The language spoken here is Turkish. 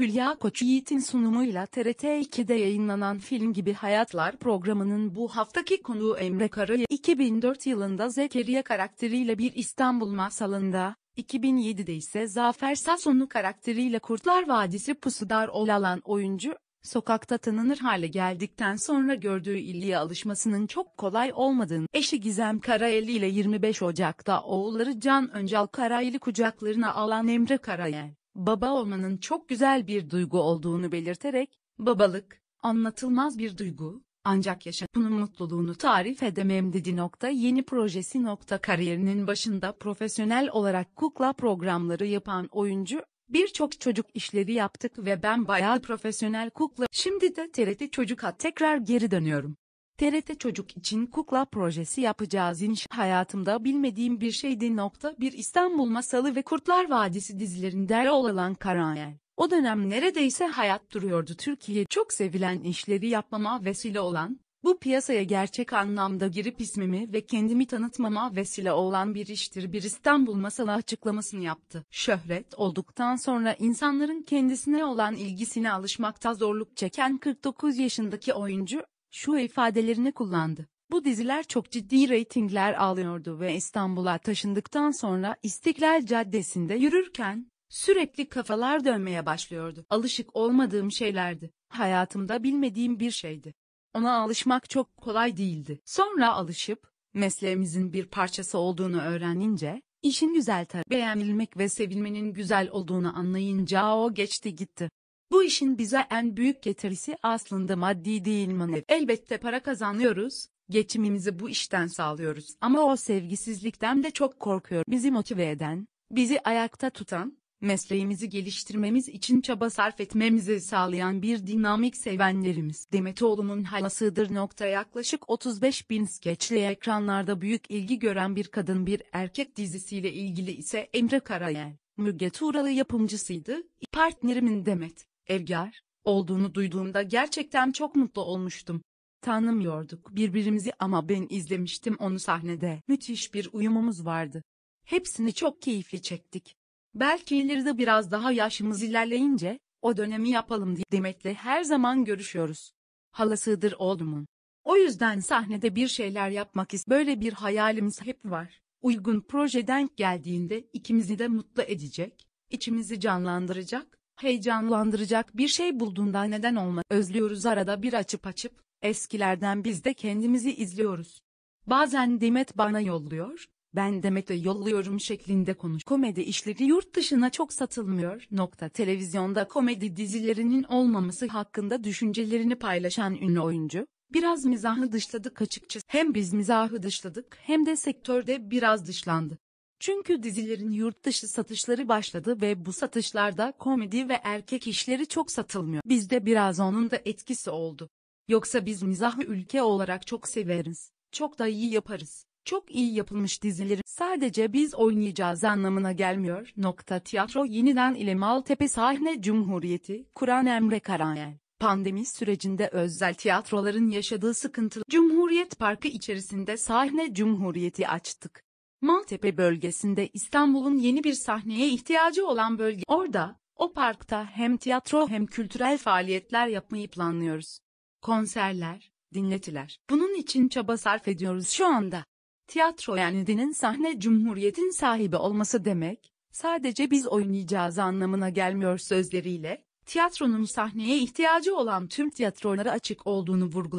Hülya Koçyiğit'in sunumuyla TRT 2'de yayınlanan Film Gibi Hayatlar programının bu haftaki konuğu Emre Kara'yı 2004 yılında Zekeriya karakteriyle bir İstanbul masalında, 2007'de ise Zafer Sason'u karakteriyle Kurtlar Vadisi Pusudar olalan oyuncu, sokakta tanınır hale geldikten sonra gördüğü illiye alışmasının çok kolay olmadığını eşi Gizem Karayel ile 25 Ocak'ta oğulları Can Öncal Karayel'i kucaklarına alan Emre Karayel, baba olmanın çok güzel bir duygu olduğunu belirterek, babalık, anlatılmaz bir duygu, ancak yaşamının mutluluğunu tarif edemem dedi. Nokta yeni projesi nokta kariyerinin başında profesyonel olarak kukla programları yapan oyuncu, birçok çocuk işleri yaptık ve ben bayağı profesyonel kukla. Şimdi de TRT Çocuk'a tekrar geri dönüyorum. TRT Çocuk için kukla projesi yapacağız inş hayatımda bilmediğim bir şeydi nokta bir İstanbul Masalı ve Kurtlar Vadisi dizilerinde rol alan Karayel. O dönem neredeyse hayat duruyordu Türkiye çok sevilen işleri yapmama vesile olan, bu piyasaya gerçek anlamda girip ismimi ve kendimi tanıtmama vesile olan bir iştir bir İstanbul masalı açıklamasını yaptı. Şöhret olduktan sonra insanların kendisine olan ilgisine alışmakta zorluk çeken 49 yaşındaki oyuncu, şu ifadelerini kullandı. Bu diziler çok ciddi reytingler alıyordu ve İstanbul'a taşındıktan sonra İstiklal Caddesi'nde yürürken sürekli kafalar dönmeye başlıyordu. Alışık olmadığım şeylerdi. Hayatımda bilmediğim bir şeydi. Ona alışmak çok kolay değildi. Sonra alışıp mesleğimizin bir parçası olduğunu öğrenince işin güzel tarafı beğenilmek ve sevilmenin güzel olduğunu anlayınca o geçti gitti. Bu işin bize en büyük getirisi aslında maddi değil manevi. Elbette para kazanıyoruz, geçimimizi bu işten sağlıyoruz ama o sevgisizlikten de çok korkuyor. Bizi motive eden, bizi ayakta tutan, mesleğimizi geliştirmemiz için çaba sarf etmemizi sağlayan bir dinamik sevenlerimiz. Oğlum'un halasıdır nokta yaklaşık 35 bin skeçli ekranlarda büyük ilgi gören bir kadın bir erkek dizisiyle ilgili ise Emre Karayel, Müge Turalı yapımcısıydı, partnerimin Demet. Evgar, olduğunu duyduğumda gerçekten çok mutlu olmuştum. Tanımıyorduk birbirimizi ama ben izlemiştim onu sahnede. Müthiş bir uyumumuz vardı. Hepsini çok keyifli çektik. Belki ileride biraz daha yaşımız ilerleyince, o dönemi yapalım diye Demet'le her zaman görüşüyoruz. Halasıdır oğlumun. O yüzden sahnede bir şeyler yapmak is böyle bir hayalimiz hep var. Uygun projeden geldiğinde ikimizi de mutlu edecek, içimizi canlandıracak, Heyecanlandıracak bir şey bulduğunda neden olmaz? Özlüyoruz arada bir açıp açıp, eskilerden biz de kendimizi izliyoruz. Bazen Demet bana yolluyor, ben Demet'e yolluyorum şeklinde konuş. Komedi işleri yurt dışına çok satılmıyor. Nokta televizyonda komedi dizilerinin olmaması hakkında düşüncelerini paylaşan ünlü oyuncu, biraz mizahı dışladık açıkçası. Hem biz mizahı dışladık hem de sektörde biraz dışlandı. Çünkü dizilerin yurt dışı satışları başladı ve bu satışlarda komedi ve erkek işleri çok satılmıyor. Bizde biraz onun da etkisi oldu. Yoksa biz mizahı ülke olarak çok severiz. Çok da iyi yaparız. Çok iyi yapılmış dizileri sadece biz oynayacağız anlamına gelmiyor. Nokta tiyatro yeniden ile Maltepe sahne Cumhuriyeti, Kur'an Emre Karayel. Pandemi sürecinde özel tiyatroların yaşadığı sıkıntılı Cumhuriyet Parkı içerisinde sahne Cumhuriyeti açtık. Maltepe bölgesinde İstanbul'un yeni bir sahneye ihtiyacı olan bölge. Orada, o parkta hem tiyatro hem kültürel faaliyetler yapmayı planlıyoruz. Konserler, dinletiler. Bunun için çaba sarf ediyoruz şu anda. Tiyatro yani dinin sahne cumhuriyetin sahibi olması demek, sadece biz oynayacağız anlamına gelmiyor sözleriyle, tiyatronun sahneye ihtiyacı olan tüm tiyatrolara açık olduğunu vurguladı.